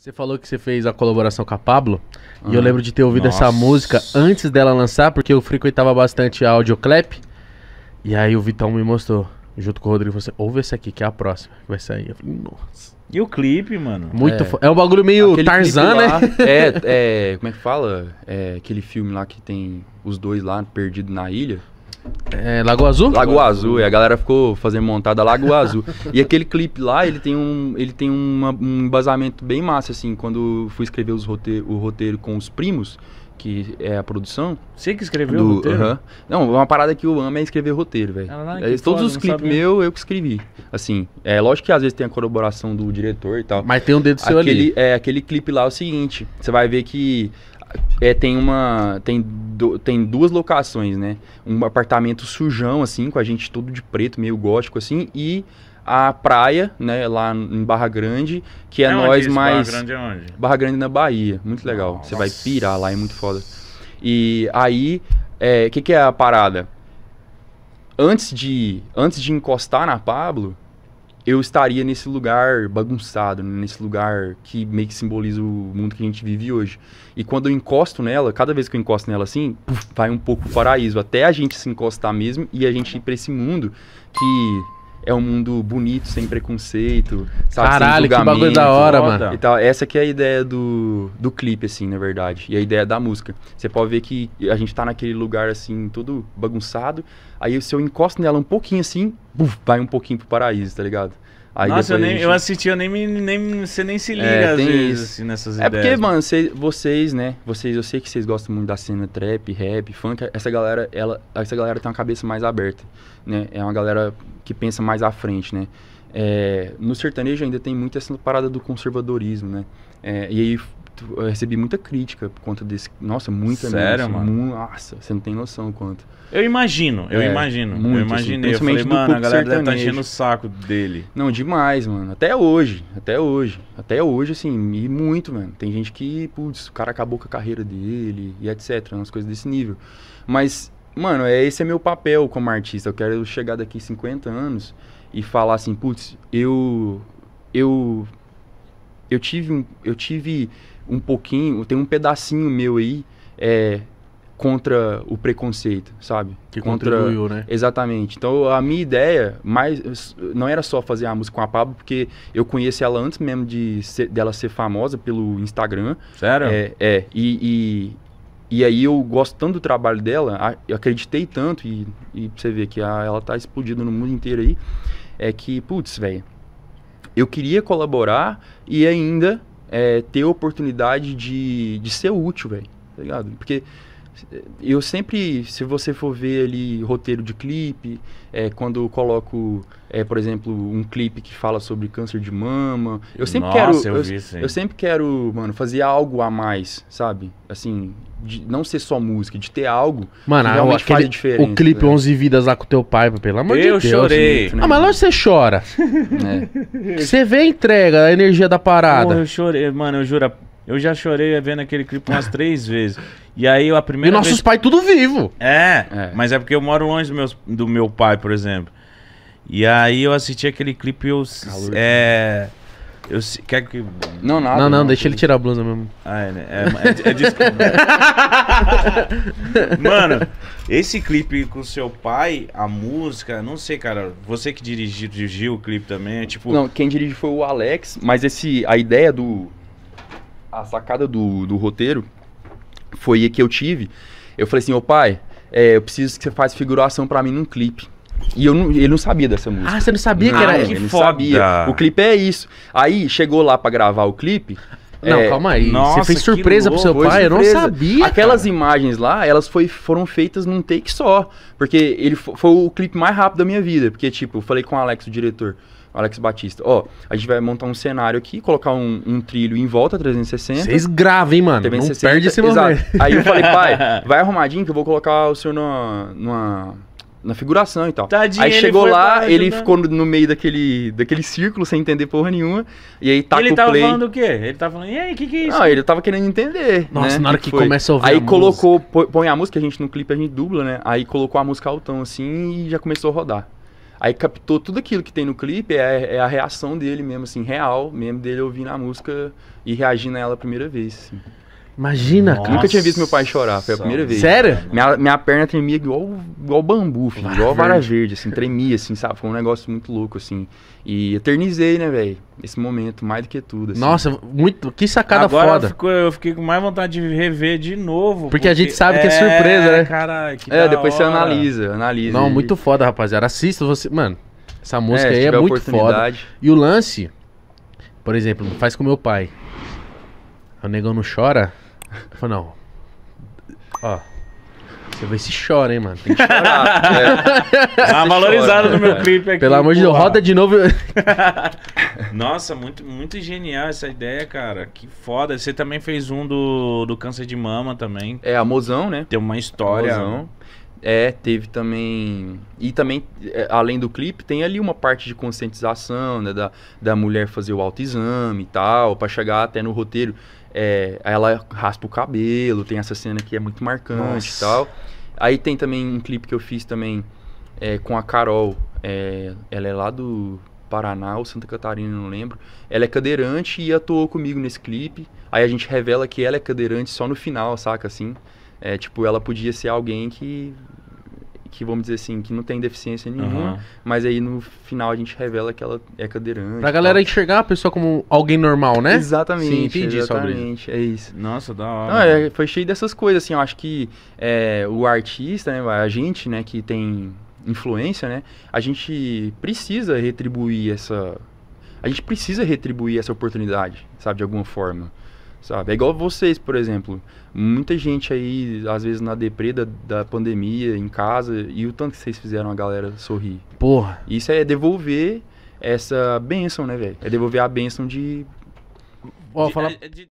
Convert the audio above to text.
Você falou que você fez a colaboração com a Pablo, ah, e eu ah, lembro de ter ouvido nossa. essa música antes dela lançar, porque eu frequentava bastante a Audioclap, e aí o Vitão me mostrou, junto com o Rodrigo, você assim, ouve essa aqui, que é a próxima, que vai sair. Eu falei, nossa. E o clipe, mano? Muito é. Fo... é um bagulho meio aquele Tarzan, lá, né? é, é, como é que fala? É aquele filme lá que tem os dois lá perdidos na ilha. É, Lagoa Azul? Lagoa Azul, e a galera ficou fazendo montada Lagoa Azul. e aquele clipe lá, ele tem um, ele tem uma, um embasamento bem massa, assim, quando fui escrever os roteiro, o roteiro com os primos, que é a produção. Você que escreveu do, o roteiro? Uh -huh. Não, uma parada que eu amo é escrever roteiro, velho. Ah, é, é todos os clipes meu eu que escrevi. Assim, é lógico que às vezes tem a colaboração do diretor e tal. Mas tem um dedo seu aquele, ali. É, aquele clipe lá é o seguinte, você vai ver que é, tem uma. Tem, do, tem duas locações, né? Um apartamento sujão, assim, com a gente todo de preto, meio gótico, assim, e a praia, né, lá em Barra Grande, que é, é nós isso? mais. Barra Grande é onde? Barra Grande na Bahia. Muito legal. Nossa. Você vai pirar lá, é muito foda. E aí, o é, que, que é a parada? Antes de, antes de encostar na Pablo, eu estaria nesse lugar bagunçado, né, nesse lugar que meio que simboliza o mundo que a gente vive hoje. E quando eu encosto nela, cada vez que eu encosto nela assim, puff, vai um pouco o paraíso, até a gente se encostar mesmo e a gente ir para esse mundo que é um mundo bonito, sem preconceito, sabe? Caralho, que bagulho da hora, mano. E tal. Essa que é a ideia do, do clipe, assim, na verdade. E a ideia da música. Você pode ver que a gente tá naquele lugar, assim, todo bagunçado. Aí se eu encosto nela um pouquinho, assim, buf, vai um pouquinho pro paraíso, tá ligado? Aí Nossa, eu, nem, gente... eu assisti, eu nem, nem, você nem se é, liga é, às vezes assim, nessas é ideias. É porque, mano, cê, vocês, né? Vocês, eu sei que vocês gostam muito da cena trap, rap, funk. Essa galera, ela, essa galera tem uma cabeça mais aberta, né? É uma galera que pensa mais à frente, né? É, no sertanejo ainda tem muito essa parada do conservadorismo, né? É, e aí eu recebi muita crítica por conta desse. Nossa, muita Sério, mesmo. mano? Nossa, você não tem noção o quanto. Eu imagino, eu é, imagino. Muito, assim, eu imaginei. Assim, eu falei, mano, a galera deve tá enchendo o saco dele. Não, demais, mano. Até hoje, até hoje. Até hoje, assim, e muito, mano. Tem gente que, putz, o cara acabou com a carreira dele e etc. Umas coisas desse nível. Mas, mano, é, esse é meu papel como artista. Eu quero chegar daqui 50 anos e falar assim, putz, eu. Eu eu tive, eu tive um pouquinho, tem um pedacinho meu aí é, contra o preconceito, sabe? Que contra contribuiu, né? Exatamente. Então a minha ideia mais não era só fazer a música com a Pablo, porque eu conheci ela antes mesmo de ser, dela ser famosa pelo Instagram. Sério? É, é e, e, e, aí eu gostando do trabalho dela, eu acreditei tanto e, e você vê que a, ela tá explodindo no mundo inteiro aí, é que putz, velho eu queria colaborar e ainda é, ter a oportunidade de, de ser útil, velho. Tá ligado? Porque eu sempre, se você for ver ali roteiro de clipe, é, quando eu coloco, é, por exemplo, um clipe que fala sobre câncer de mama, eu sempre Nossa, quero, eu, vi, eu, sempre quero, mano, fazer algo a mais, sabe? Assim, de não ser só música, de ter algo mano, que ah, realmente aquele, faz diferença. O clipe né? 11 vidas lá com teu pai, pelo amor eu de Deus. Eu chorei. Né? Ah, mas lá você chora. É. Você vê a entrega, a energia da parada. Porra, eu chorei, mano, eu juro, eu já chorei vendo aquele clipe umas três vezes. E aí a primeira. E nossos vez... pais tudo vivo. É, é, mas é porque eu moro longe do meu, do meu pai, por exemplo. E aí eu assisti aquele clipe e eu. Calor, é. Eu, quer que. Não, nada. Não, não, não deixa ele tirar a blusa mesmo. Ah, é, né? É, é, é desculpa. Mano, esse clipe com seu pai, a música, não sei, cara. Você que dirigiu, dirigiu o clipe também, é tipo. Não, quem dirigiu foi o Alex, mas esse, a ideia do, a sacada do, do roteiro foi que eu tive. Eu falei assim, ô pai, é, eu preciso que você faça figuração para mim num clipe. E eu não, ele não sabia dessa música. Ah, você não sabia não, que era? Que ele foda. sabia. O clipe é isso. Aí chegou lá para gravar o clipe. Não, é, calma aí. Nossa, você fez surpresa louco, pro seu pai? Eu não sabia. Aquelas cara. imagens lá, elas foi, foram feitas num take só. Porque ele foi o clipe mais rápido da minha vida. Porque, tipo, eu falei com o Alex, o diretor. Alex Batista. Ó, a gente vai montar um cenário aqui, colocar um, um trilho em volta, 360. Vocês gravam, hein, mano? 360, Não perde esse momento. Aí eu falei, pai, vai arrumadinho que eu vou colocar o senhor numa... numa na figuração e tal. Tadinho, aí chegou ele lá, ele ficou no, no, meio daquele, daquele círculo sem entender porra nenhuma. E aí tacou ele tava play. falando o quê? Ele tava falando, e aí, o que, que é isso? Não, ah, ele tava querendo entender. Nossa, né? na hora que, que começa a ouvir. Aí a colocou, música. põe a música, a gente no clipe a gente dubla, né? Aí colocou a música altão assim e já começou a rodar. Aí captou tudo aquilo que tem no clipe, é, é, a reação dele mesmo, assim, real, mesmo dele ouvindo a música e reagindo a ela a primeira vez. Assim. Imagina, cara. Nunca tinha visto meu pai chorar, foi a primeira vez. Sério? Minha, minha perna tremia igual, igual bambu, filho, vara igual vara verde, assim, tremia, assim, sabe? Foi um negócio muito louco, assim. E eternizei, né, velho? Esse momento, mais do que tudo. Assim. Nossa, muito. Que sacada Agora foda. eu fiquei com mais vontade de rever de novo. Porque, porque a gente sabe é, que é surpresa, é, né? Cara, que é, depois hora. você analisa, analisa. Não, e... muito foda, rapaziada. Assista você. Mano, essa é, música é, aí é muito foda. E o lance, por exemplo, faz com meu pai. O negão não chora. Eu falei, não. Ó. Você vai se chora, hein, mano. Tem que chorar. é. uma tá valorizada no meu é. clipe aqui. Pelo amor de Deus, roda de novo. Nossa, muito, muito genial essa ideia, cara. Que foda. Você também fez um do, do câncer de mama também. É, a Mozão, né? Tem uma história. Mozão. É, teve também. E também, é, além do clipe, tem ali uma parte de conscientização, né? Da, da mulher fazer o autoexame e tal, para chegar até no roteiro. É, ela raspa o cabelo, tem essa cena que é muito marcante Nossa. e tal. Aí tem também um clipe que eu fiz também é, com a Carol. É, ela é lá do Paraná ou Santa Catarina, não lembro. Ela é cadeirante e atuou comigo nesse clipe. Aí a gente revela que ela é cadeirante só no final, saca assim? É, tipo, ela podia ser alguém que que vamos dizer assim, que não tem deficiência nenhuma, uhum. mas aí no final a gente revela que ela é cadeirante. Pra galera tal. enxergar a pessoa como alguém normal, né? Exatamente. Sim, entendi exatamente, sobre isso. É isso. Nossa, da hora. Não, é, foi cheio dessas coisas, assim, eu acho que é, o artista, né, a gente, né, que tem influência, né, a gente precisa retribuir essa... A gente precisa retribuir essa oportunidade, sabe, de alguma forma sabe? É igual vocês, por exemplo. Muita gente aí, às vezes na depreda da, pandemia, em casa, e o tanto que vocês fizeram a galera sorrir. Porra. Isso é devolver essa bênção né, velho? É devolver a bênção de. Ó, falar... de... É, é